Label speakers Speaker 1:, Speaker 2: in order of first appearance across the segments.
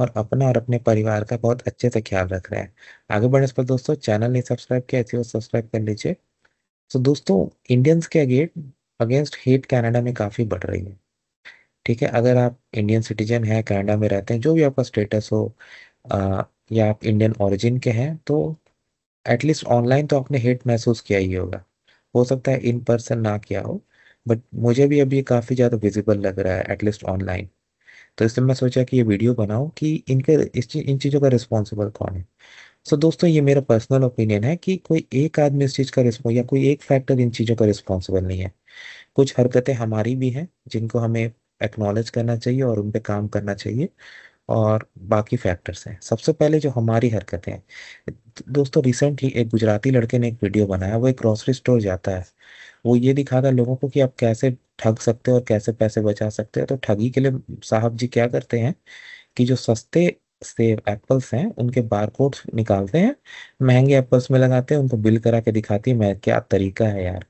Speaker 1: और अपना और अपने परिवार का बहुत अच्छे से ख्याल रख रहे हैं आगे बढ़ने से पहले दोस्तों चैनल नहीं सब्सक्राइब किया ऐसे वो सब्सक्राइब कर लीजिए तो दोस्तों इंडियंस के अगेट अगेंस्ट हेट कनाडा में काफ़ी बढ़ रही है ठीक है अगर आप इंडियन सिटीजन हैं कनाडा में रहते हैं जो भी आपका स्टेटस हो आ, या आप इंडियन ऑरिजिन के हैं तो एटलीस्ट ऑनलाइन तो आपने हेट महसूस किया ही होगा हो सकता है इन पर्सन ना किया हो बट मुझे भी अभी काफ़ी ज़्यादा विजिबल लग रहा है एटलीस्ट ऑनलाइन तो इसलिए मैं सोचा कि ये वीडियो बनाऊँ कि इनके इस इन चीज़ों का रिस्पॉन्सिबल कौन है सो so, दोस्तों ये मेरा पर्सनल ओपिनियन है कि कोई एक आदमी इस चीज़ का रिस्पॉन्स या कोई एक फैक्टर इन चीज़ों का रिस्पॉन्सिबल नहीं है कुछ हरकतें हमारी भी हैं जिनको हमें एक्नॉलेज करना चाहिए और उन पर काम करना चाहिए और बाकी फैक्टर्स हैं सबसे पहले जो हमारी हरकतें हैं दोस्तों रिसेंटली एक गुजराती लड़के ने एक वीडियो बनाया वो एक ग्रॉसरी स्टोर जाता है वो ये दिखा रहा है लोगों को कि आप कैसे ठग सकते हो और कैसे पैसे बचा सकते हो तो ठगी के लिए साहब जी क्या करते हैं कि जो सस्ते सेब एप्पल्स हैं उनके बारकोड निकालते हैं महंगे एप्पल्स में लगाते हैं उनको बिल करा के दिखाती है मैं क्या तरीका है यार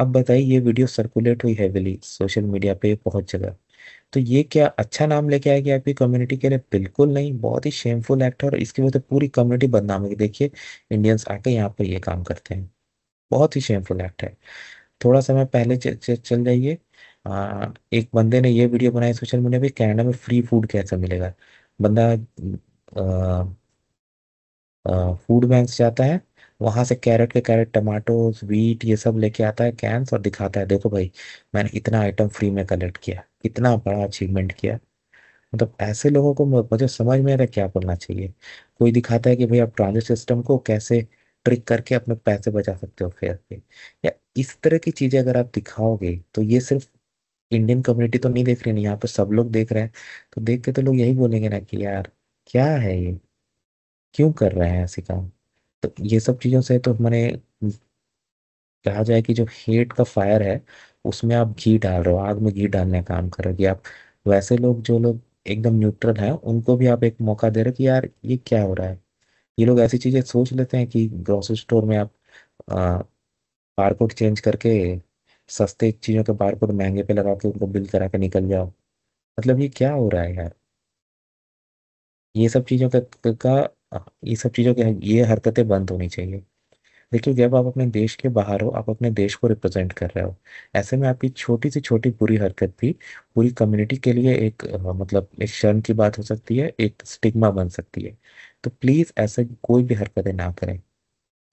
Speaker 1: अब बताइए ये वीडियो सर्कुलेट हुई हैविली सोशल मीडिया पे पहुंच जगह तो ये क्या अच्छा नाम लेके आएगी आपकी कम्युनिटी के लिए बिल्कुल नहीं बहुत ही शेमफुल एक्ट है और इसकी वजह से पूरी कम्युनिटी बदनाम होगी देखिए इंडियंस आके यहाँ पर ये काम करते हैं बहुत ही शेमफुल एक्ट है थोड़ा समय पहले च, च, चल जाइए एक बंदे ने ये वीडियो बनाई सोशल मीडिया पे कनाडा में फ्री फूड कैसे मिलेगा बंदा फूड बैंक जाता है वहाँ से कैरेट के कैरेट टमाटो वीट ये सब लेके आता है कैंस और दिखाता है देखो भाई मैंने इतना आइटम फ्री में कलेक्ट किया कितना बड़ा अचीवमेंट किया मतलब ऐसे लोगों को मुझे समझ में आ रहा है क्या करना चाहिए कोई दिखाता है कि भाई आप ट्रांजिट सिस्टम को कैसे ट्रिक करके अपने पैसे बचा सकते हो फेयर पे या इस तरह की चीज़ें अगर आप दिखाओगे तो ये सिर्फ इंडियन कम्युनिटी तो नहीं देख रही यहाँ पर सब लोग देख रहे हैं तो देख के तो लोग यही बोलेंगे ना कि यार क्या है ये क्यों कर रहे हैं ऐसे काम तो ये सब चीज़ों से तो मैंने कहा जाए कि जो हेट का फायर है उसमें आप घी डाल रहे हो आग में घी डालने का काम कर रहे हो कि आप वैसे लोग जो लोग एकदम न्यूट्रल हैं उनको भी आप एक मौका दे रहे हो कि यार ये क्या हो रहा है ये लोग ऐसी चीज़ें सोच लेते हैं कि ग्रोसरी स्टोर में आप बार कोड चेंज करके सस्ते चीज़ों के बार कोड महंगे पे लगा के उनको बिल करा के निकल जाओ मतलब ये क्या हो रहा है यार ये सब चीज़ों का, का ये सब चीज़ों के ये हरकतें बंद होनी चाहिए देखिए जब आप अपने देश के बाहर हो आप अपने देश को रिप्रेजेंट कर रहे हो ऐसे में आपकी छोटी से छोटी बुरी हरकत भी पूरी कम्युनिटी के लिए एक मतलब एक शर्म की बात हो सकती है एक स्टिग्मा बन सकती है तो प्लीज़ ऐसा कोई भी हरकतें ना करें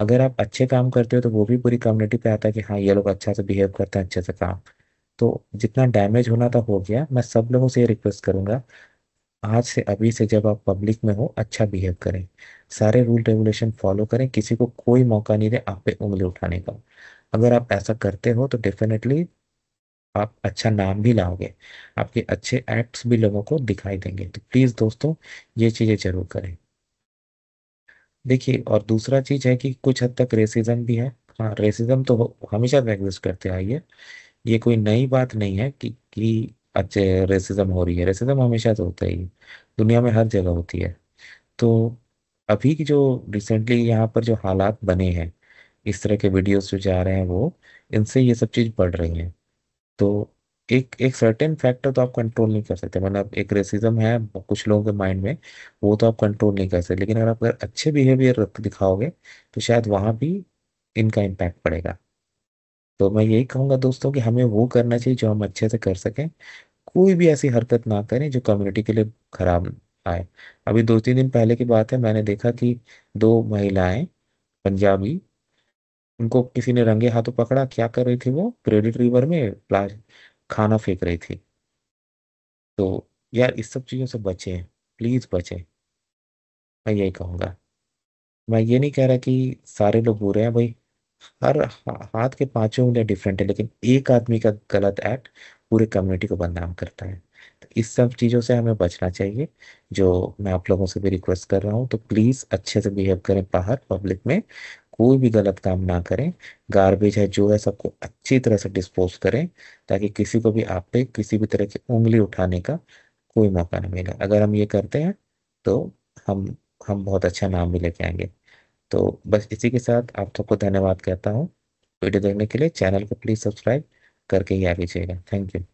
Speaker 1: अगर आप अच्छे काम करते हो तो वो भी पूरी कम्युनिटी पे आता है कि हाँ ये लोग अच्छा से बिहेव करते हैं अच्छे से काम तो जितना डैमेज होना था हो गया मैं सब लोगों से ये रिक्वेस्ट करूँगा आज से अभी से जब आप पब्लिक में हो अच्छा बिहेव करें सारे रूल रेगुलेशन फॉलो करें किसी को कोई मौका नहीं दे आप पे उंगली उठाने का अगर आप ऐसा करते हो तो डेफिनेटली आप अच्छा नाम भी लाओगे आपके अच्छे एक्ट्स भी लोगों को दिखाई देंगे तो प्लीज़ दोस्तों ये चीज़ें ज़रूर करें देखिए और दूसरा चीज़ है कि कुछ हद तक रेसिज्म भी है हाँ रेसिज्म तो हमेशा से एग्जिस्ट करते आई है ये कोई नई बात नहीं है कि कि अच्छे रेसिज्म हो रही है रेसिज्म हमेशा से होता ही दुनिया में हर जगह होती है तो अभी की जो रिसेंटली यहाँ पर जो हालात बने हैं इस तरह के वीडियोस जो जा रहे हैं वो इनसे ये सब चीज़ बढ़ रही है तो एक एक सर्टेन फैक्टर तो आप कंट्रोल नहीं कर सकते मतलब एक रेसिज्म है कुछ लोगों के माइंड में वो तो आप कंट्रोल नहीं कर सकते लेकिन अगर आप अगर अच्छे बिहेवियर दिखाओगे तो शायद वहां भी इनका इम्पैक्ट पड़ेगा तो मैं यही कहूंगा दोस्तों कि हमें वो करना चाहिए जो हम अच्छे से कर सकें कोई भी ऐसी हरकत ना करें जो कम्युनिटी के लिए खराब आए अभी दो तीन दिन पहले की बात है मैंने देखा कि दो महिलाएं पंजाबी उनको किसी ने रंगे हाथों पकड़ा क्या कर रही थी वो क्रेडिट रिवर में प्लास्ट खाना फेंक रही थी तो यार इस सब चीज़ों से बचे प्लीज़ बचे मैं यही कहूँगा मैं ये नहीं कह रहा कि सारे लोग बुरे हैं भाई हर हाथ के पांचों उंगलियां डिफरेंट है लेकिन एक आदमी का गलत एक्ट पूरे कम्युनिटी को बदनाम करता है तो इस सब चीज़ों से हमें बचना चाहिए जो मैं आप लोगों से भी रिक्वेस्ट कर रहा हूँ तो प्लीज़ अच्छे से बिहेव करें बाहर पब्लिक में कोई भी गलत काम ना करें गार्बेज है जो है सबको अच्छी तरह से डिस्पोज करें ताकि किसी को भी आप पे किसी भी तरह की उंगली उठाने का कोई मौका ना मिले अगर हम ये करते हैं तो हम हम बहुत अच्छा नाम भी लेके आएंगे तो बस इसी के साथ आप सबको धन्यवाद कहता हूँ वीडियो देखने के लिए चैनल को प्लीज़ सब्सक्राइब करके ही आ लीजिएगा थैंक यू